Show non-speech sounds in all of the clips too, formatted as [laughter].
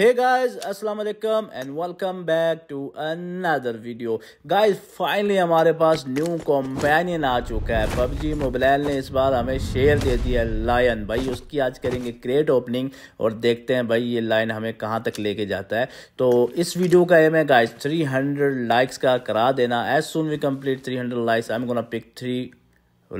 हे guys अस्सलाम वालेकुम and welcome back to another video guys finally हमारे पास न्यू कॉम्पेनियन आ चुका है पबजी मोबाइल ने इस बार हमें शेयर दे दिया लायन भाई उसकी आज करेंगे क्रेट ओपनिंग और देखते हैं भाई ये लायन हमें कहां तक लेके जाता है तो इस वीडियो का एम है गाइज थ्री लाइक्स का करा देना as soon we complete three likes I am gonna pick three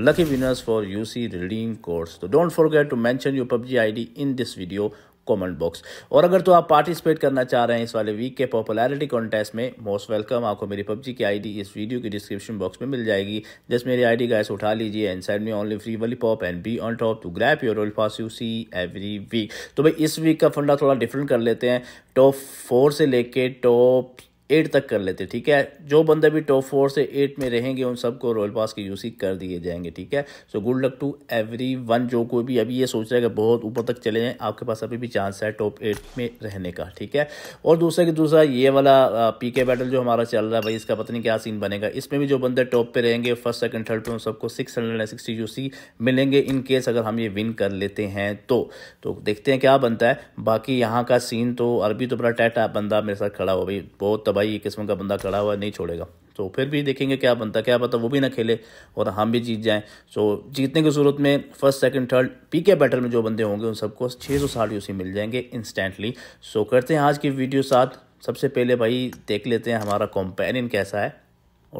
lucky winners for UC reading course तो don't forget to mention your PUBG ID in this video comment box और अगर तो आप participate करना चाह रहे हैं इस वाले वीक के पॉपुलैरिटी कॉन्टेस्ट में मोस्ट वेलकम आपको मेरी पबजी की आईडी इस वीडियो की डिस्क्रिप्शन बॉक्स में मिल जाएगी जस्ट मेरी आईडी डी उठा लीजिए एंड साइड में ऑनली फ्री वाली pop and be on top to grab your royale pass UC every week तो भाई इस वीक का फंडा थोड़ा डिफरेंट कर लेते हैं टॉप फोर से लेके टॉप एट तक कर लेते ठीक है जो बंदे भी टॉप फोर से एट में रहेंगे उन सबको रॉयल पास के यूसी कर दिए जाएंगे ठीक है so good luck to every one जो कोई भी अभी ये सोच रहा है कि बहुत ऊपर तक चले जाएँ आपके पास अभी भी चांस है टॉप एट में रहने का ठीक है और दूसरा कि दूसरा ये वाला पी के बैटल जो हमारा चल रहा है भाई इसका पता नहीं क्या सीन बनेगा इसमें भी जो बंदे टॉप पे रहेंगे फर्स्ट सेकेंड थर्ड पर उन सबको six hundred and sixty UC मिलेंगे इन केस अगर हम ये विन कर लेते हैं तो तो देखते हैं क्या बनता है बाकी यहाँ का सीन तो अरबी तो बड़ा टैटा बंदा मेरे साथ खड़ा हो भाई बहुत तबाह भाई ये किस्म का बंदा खड़ा हुआ नहीं छोड़ेगा तो फिर भी देखेंगे क्या बनता क्या पता वो भी ना खेले और हम भी जीत जाएं सो तो जीतने की सूरत में first second third P K battle में जो बंदे होंगे उन सबको छः सौ साठ यूसी मिल जाएंगे इंस्टेंटली सो करते हैं आज की वीडियो साथ सबसे पहले भाई देख लेते हैं हमारा कॉम्पेनियन कैसा है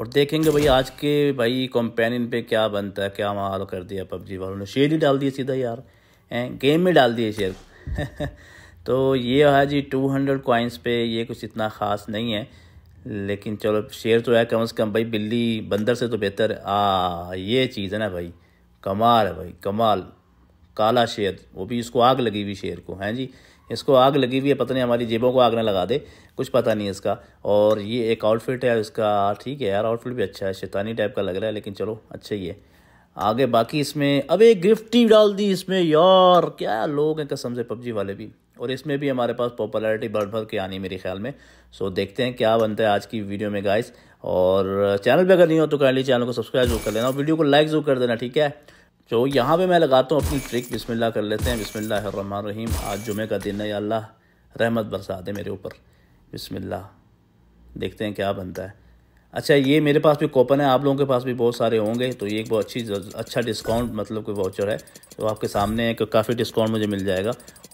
और देखेंगे भाई आज के भाई कॉम्पेनियन पर क्या बनता है क्या माल कर दिया पबजी वालों ने शेर ही डाल दिया सीधा यार गेम में डाल दिए शेयर [laughs] तो ये है जी टू हंड्रेड कॉइन्स पे ये कुछ इतना ख़ास नहीं है लेकिन चलो शेर तो है कम से कम भाई बिल्ली बंदर से तो बेहतर आ ये चीज़ है ना भाई कमाल है भाई कमाल काला शेर वो भी इसको आग लगी हुई शेर को हैं जी इसको आग लगी हुई है पता नहीं हमारी जेबों को आग ना लगा दे कुछ पता नहीं इसका और ये एक आउटफिट है इसका ठीक है यार आउटफिट भी अच्छा है शैतानी टाइप का लग रहा है लेकिन चलो अच्छा ही है आगे बाकी इसमें अब एक गिफ्टी डाल दी इसमें यार क्या लोग हैं कसम से पबजी वाले भी और इसमें भी हमारे पास पॉपुलैरिटी बढ़ भर के आनी मेरे ख्याल में सो देखते हैं क्या बनता है आज की वीडियो में गाइस और चैनल uh, पर अगर नहीं हो तो कैंडली चैनल को सब्सक्राइब जरूर कर लेना और वीडियो को लाइक जरूर कर देना ठीक है तो यहाँ पर मैं लगाता हूँ अपनी ट्रिक बिसमिल्ला कर लेते हैं बिस्मिल्लाह रहीम आज जुमे का दिन है अल्लाह रहमत बरसा दे मेरे ऊपर बिसमिल्ला देखते हैं क्या बनता है अच्छा ये मेरे पास भी कूपन है आप लोगों के पास भी बहुत सारे होंगे तो ये एक बहुत अच्छी अच्छा डिस्काउंट मतलब कि वाउचर है तो आपके सामने है काफ़ी डिस्काउंट मुझे मिल जाएगा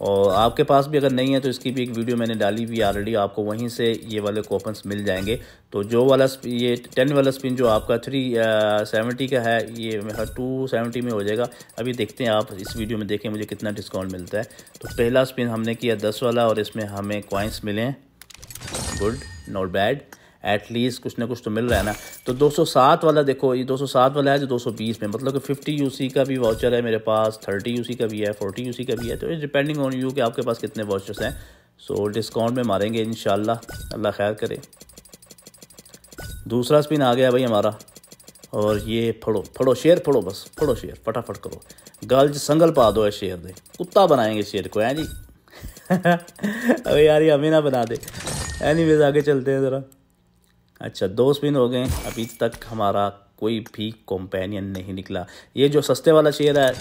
और आपके पास भी अगर नहीं है तो इसकी भी एक वीडियो मैंने डाली हुई ऑलरेडी आपको वहीं से ये वाले कूपन्स मिल जाएंगे तो जो वाला ये टेन वाला स्पिन जो आपका थ्री सेवेंटी का है ये टू सेवेंटी में हो जाएगा अभी देखते हैं आप इस वीडियो में देखें मुझे कितना डिस्काउंट मिलता है तो पहला स्पिन हमने किया दस वाला और इसमें हमें क्वाइंस मिले गुड नॉट बैड एटलीस्ट कुछ ना कुछ तो मिल रहा है ना तो 207 वाला देखो ये 207 वाला है जो 220 में मतलब कि 50 यूसी का भी वाउचर है मेरे पास 30 यूसी का भी है 40 यूसी का भी है तो इट डिपेंडिंग ऑन यू कि आपके पास कितने वाउचर्स हैं सो so, डिस्काउंट में मारेंगे इन अल्लाह खैर करे दूसरा स्पिन आ गया भाई हमारा और ये फड़ो फड़ो शेर फड़ो बस फड़ो शेर फटाफट करो गल संगल पा दो है शेर दे कुत्ता बनाएंगे शेर को है जी [laughs] अरे यार ये हमें ना बना दे एनी आगे चलते हैं ज़रा अच्छा दो स्पिन हो गए अभी तक हमारा कोई भी कॉम्पेनियन नहीं निकला ये जो सस्ते वाला शेयर है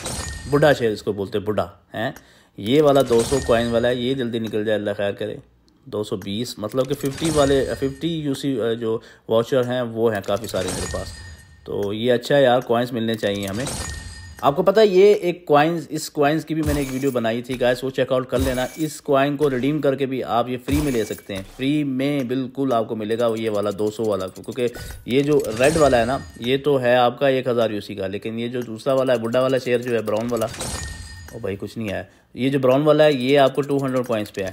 बुढ़ा शेयर इसको बोलते हैं बुढ़ा हैं ये वाला 200 कॉइन वाला है ये जल्दी निकल जाए अल्लाह खैर करे 220 मतलब कि 50 वाले 50 यूसी जो वाचर हैं वो हैं काफ़ी सारे मेरे पास तो ये अच्छा है यार कॉइन्स मिलने चाहिए हमें आपको पता है ये एक क्वाइंस इस क्वाइंस की भी मैंने एक वीडियो बनाई थी गाइस वो चेकआउट कर लेना इस क्वाइन को रिडीम करके भी आप ये फ्री में ले सकते हैं फ्री में बिल्कुल आपको मिलेगा ये वाला 200 वाला क्योंकि ये जो रेड वाला है ना ये तो है आपका एक हज़ार यूसी का लेकिन ये जो दूसरा वाला है बुढ़ा वाला शेयर जो है ब्राउन वाला वो भाई कुछ नहीं आया ये जो ब्राउन वाला है ये आपको टू हंड्रेड पॉइंट्स पे है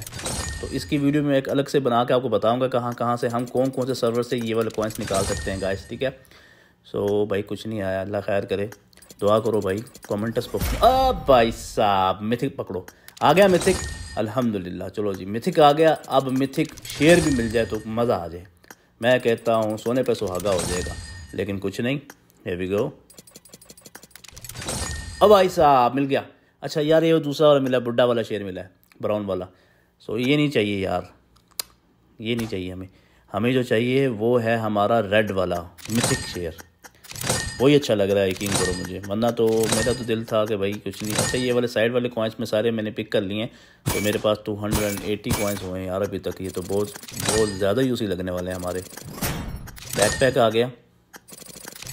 तो इसकी वीडियो में एक अलग से बना के आपको बताऊँगा कहाँ कहाँ से हम कौन कौन से सर्वर से ये वाले पॉइंट्स निकाल सकते हैं गाइस ठीक है सो भाई कुछ नहीं आया अल्लाह खैर करे दुआ करो भाई कॉमेंट बॉक्स में अब भाई साहब मिथिक पकड़ो आ गया मिथिक अल्हम्दुलिल्लाह चलो जी मिथिक आ गया अब मिथिक शेयर भी मिल जाए तो मज़ा आ जाए मैं कहता हूँ सोने पर सुहागा हो जाएगा लेकिन कुछ नहीं ये भी गो अब भाई साहब मिल गया अच्छा यार ये दूसरा वाला मिला बुढ़ा वाला शेर मिला है ब्राउन वाला सो ये नहीं चाहिए यार ये नहीं चाहिए हमें हमें जो चाहिए वो है हमारा रेड वाला मिथिक शेर वही अच्छा लग रहा है यकीन करो मुझे वरना तो मेरा तो दिल था कि भाई कुछ नहीं अच्छा ये वाले साइड वाले कॉइन्स में सारे मैंने पिक कर लिए हैं तो मेरे पास two hundred and eighty coins हुए हैं यार अभी तक ये तो बहुत बहुत ज़्यादा यूज़ ही लगने वाले हैं हमारे बैक पैक आ गया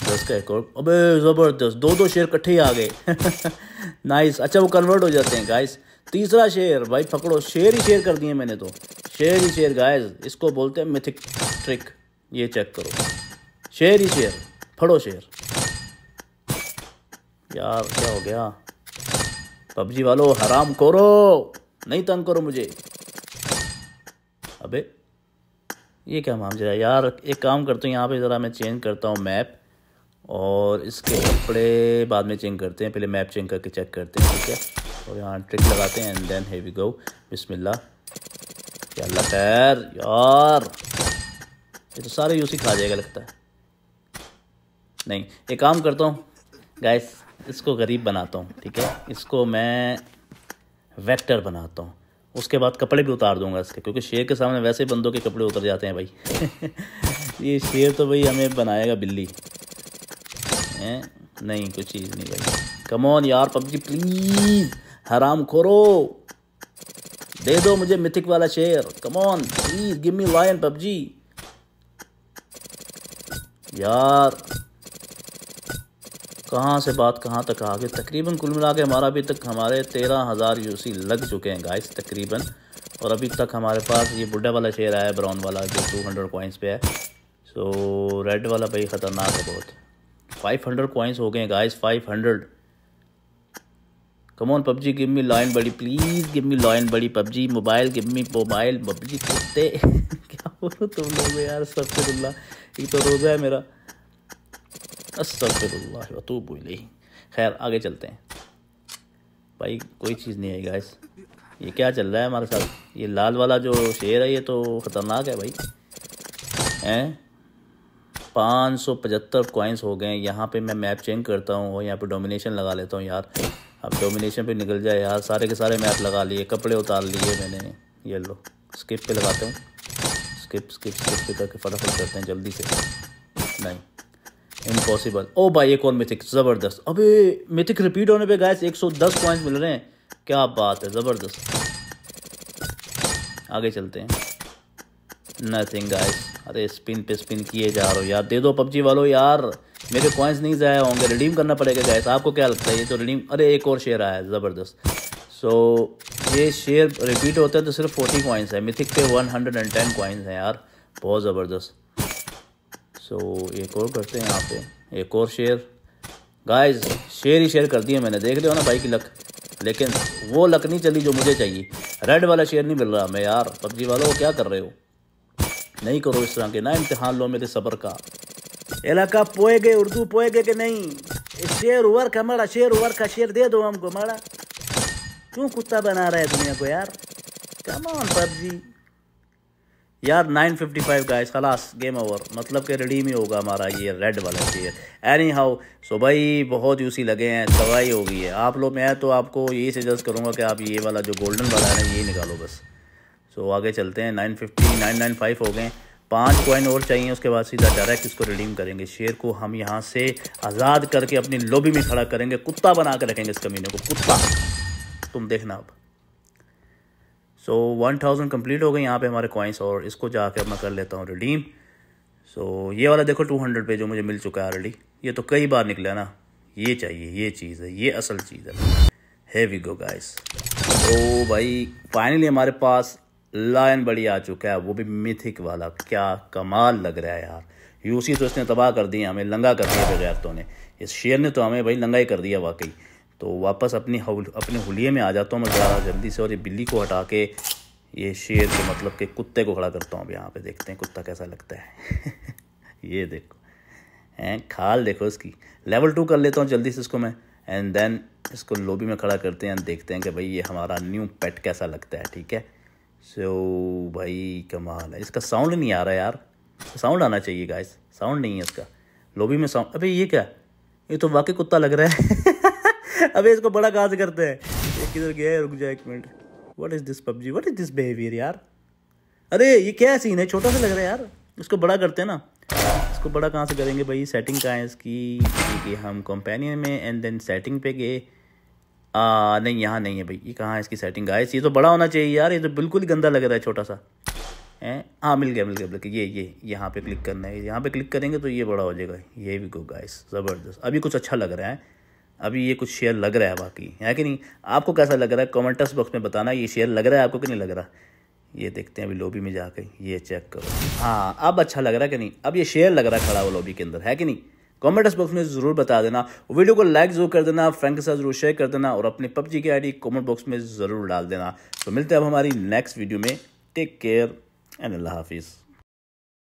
दस का एक और अब ज़बरदस्त दो दो शेयर इकट्ठे ही आ गए नाइस [laughs] अच्छा वो कन्वर्ट हो जाते हैं गाइस तीसरा शेयर भाई पकड़ो शेयर ही शेयर कर दिए मैंने तो शेयर ही शेयर गाइस इसको बोलते हैं मिथिक ट्रिक ये चेक करो शेयर ही शेयर फड़ो शेयर यार क्या हो गया पबजी वालो हराम करो नहीं तंग करो मुझे अबे ये क्या मामला यार एक काम करता हूँ यहाँ पे ज़रा मैं चेंज करता हूँ मैप और इसके कपड़े बाद में चेंज करते हैं पहले मैप चेंज करके चेक करते हैं ठीक है और यहाँ ट्रिक लगाते हैं एंड देन हैवी गो बिस्मिल्ला अल्लाह खैर यार ये तो सारे यूसी खा जाएगा लगता है नहीं एक काम करता हूँ गैस इसको गरीब बनाता हूँ ठीक है इसको मैं वेक्टर बनाता हूँ उसके बाद कपड़े भी उतार दूंगा इसके क्योंकि शेर के सामने वैसे ही बंदों के कपड़े उतर जाते हैं भाई [laughs] ये शेर तो भाई हमें बनाएगा बिल्ली है नहीं कोई चीज़ नहीं भाई कमौन यार पबजी प्लीज़ हराम खोरो दे दो मुझे मिथिक वाला शेर come on please give me lion PUBG यार कहाँ से बात कहाँ तक आ गई तकरीबन कुल मिला के हमारा अभी तक हमारे तेरह हज़ार यू लग चुके हैं गाइस तकरीबन और अभी तक हमारे पास ये बुढ़ा वाला शेयर आया ब्राउन वाला जो टू हंड्रेड पॉइंट्स पे है सो रेड वाला भाई ख़तरनाक है बहुत फाइव हंड्रेड पॉइंट्स हो गए guys five hundred come on PUBG gimme me lion बड़ी प्लीज़ गिमी मी लॉइन बड़ी PUBG mobile gimme mobile PUBG कुत्ते [laughs] क्या बोलो तुम लोग यार सबसे बुल्ला एक तो रोज़ा है मेरा अस्तूब खैर आगे चलते हैं भाई कोई चीज़ नहीं आई गाइस ये क्या चल रहा है हमारे साथ ये लाल वाला जो शेर है ये तो ख़तरनाक है भाई हैं पाँच सौ पचहत्तर कॉइन्स हो गए यहाँ पे मैं मैप चेंज करता हूँ और यहाँ पे डोमिनेशन लगा लेता हूँ यार अब डोमिनेशन पे निकल जाए यार सारे के सारे मैप लगा लिए कपड़े उतार लिए मैंने ये लो स्किप पे लगाते हूँ स्किप स्किप स्किप करके फटाफट करते हैं जल्दी से नहीं इम्पॉसिबल ओ oh, भाई एक और मिथिक ज़बरदस्त अबे मिथिक रिपीट होने पे सौ 110 पॉइंट्स मिल रहे हैं क्या बात है ज़बरदस्त आगे चलते हैं नथिंग गाइस अरे स्पिन पे स्पिन किए जा रहे हो यार दे दो पबजी वालों यार मेरे पॉइंट्स नहीं ज़ाया होंगे रिडीम करना पड़ेगा गैस आपको क्या लगता है ये तो रिडीम अरे एक और शेयर आया है ज़बरदस्त सो so, ये शेयर रिपीट होता है तो सिर्फ फोर्टी कॉइन्स है मिथिक के one hundred and ten points हैं यार बहुत ज़बरदस्त सो so, एक और करते हैं यहाँ पे एक और शेयर गाइस शेयर ही शेयर कर दिए मैंने देख रहे हो ना भाई की लक लेकिन वो लक नहीं चली जो मुझे चाहिए रेड वाला शेयर नहीं मिल रहा मैं यार पबजी वालों को क्या कर रहे हो नहीं करो इस तरह के ना इम्तहान लो मेरे सबर का इलाका गए उर्दू पोए गए कि नहीं शेर उवर का मारा शेर उवर का शेर दे दो हमको माड़ा क्यों कुत्ता बना रहा है दुनिया को यार कमान पबजी यार 955 गाइस खलास गेम ओवर मतलब कि रिडीम ही होगा हमारा ये रेड वाला चेयर एनी हाउ सो भाई बहुत यूसी लगे हैं सवाई हो गई है आप लोग मैं तो आपको यही सजेस्ट करूँगा कि आप ये वाला जो गोल्डन वाला है ना ये निकालो बस सो so, आगे चलते हैं 950 995 हो गए पाँच कॉइन और चाहिए उसके बाद सीधा डायरेक्ट इसको रिडीम करेंगे शेयर को हम यहाँ से आज़ाद करके अपनी लोबी में खड़ा करेंगे कुत्ता बना कर रखेंगे इस कमीने को कुत्ता तुम देखना आप सो वन थाउजेंड कम्प्लीट हो गए यहाँ पे हमारे कॉइन्स और इसको जाकर मैं कर लेता हूँ रिडीम सो ये वाला देखो टू हंड्रेड पे जो मुझे मिल चुका है ऑलरेडी ये तो कई बार निकला ना ये चाहिए ये चीज़ है ये असल चीज़ है हैवी गो गाइस तो भाई फाइनली हमारे पास लायन बड़ी आ चुका है वो भी मिथिक वाला क्या कमाल लग रहा है यार यूसी तो इसने तबाह कर दिया हमें लंगा कर दिया बगैर तो ने इस शेर ने तो हमें भाई लंगा ही कर दिया वाकई तो वापस अपनी हुल, अपने हुलिये में आ जाता हूँ मैं ज़्यादा जल्दी से और ये बिल्ली को हटा के ये शेर के मतलब के कुत्ते को खड़ा करता हूँ अब यहाँ पे देखते हैं कुत्ता कैसा लगता है [laughs] ये देखो हैं खाल देखो इसकी लेवल टू कर लेता हूँ जल्दी से इसको मैं एंड देन इसको लोबी में खड़ा करते हैं देखते हैं कि भाई ये हमारा न्यू पेट कैसा लगता है ठीक है सो so, भाई कमाल है इसका साउंड नहीं आ रहा यार साउंड आना चाहिए गाइस साउंड नहीं है इसका लोबी में साउंड अभी ये क्या ये तो वाकई कुत्ता लग रहा है अबे इसको बड़ा कहाँ से करते हैं किधर गया है रुक जाए एक minute what is this PUBG what is this behaviour यार अरे ये क्या सीन है छोटा सा लग रहा है यार इसको बड़ा करते हैं ना इसको बड़ा कहाँ से करेंगे भाई सेटिंग कहाँ है इसकी क्योंकि हम कंपेनियन में एंड देन सेटिंग पे गए आ, नहीं यहाँ नहीं है भाई ये कहाँ है इसकी सेटिंग गाइस ये तो बड़ा होना चाहिए यार ये तो बिल्कुल ही गंदा लग रहा है छोटा सा है हाँ मिल गया मिल गया बल्कि ये ये यहाँ पे क्लिक करना है यहाँ पे क्लिक करेंगे तो ये बड़ा हो जाएगा ये भी गो गाइस ज़बरदस्त अभी कुछ अच्छा लग रहा है अभी ये कुछ शेयर लग रहा है बाकी है कि नहीं आपको कैसा लग रहा है कमेंट्स बॉक्स में बताना ये शेयर लग रहा है आपको कि नहीं लग रहा ये देखते हैं अभी लॉबी में जाकर ये चेक करो हाँ अब अच्छा लग रहा है कि नहीं अब ये शेयर लग रहा है खड़ा हुआ लॉबी के अंदर है कि नहीं कॉमेंटस बॉक्स में ज़रूर बता देना वीडियो को लाइक जरूर कर देना फ्रेंड के साथ जरूर शेयर कर देना और अपने पबजी की आईडी कमेंट बॉक्स में ज़रूर डाल देना तो मिलते हैं अब हमारी नेक्स्ट वीडियो में टेक केयर एंड अल्लाह हाफिज़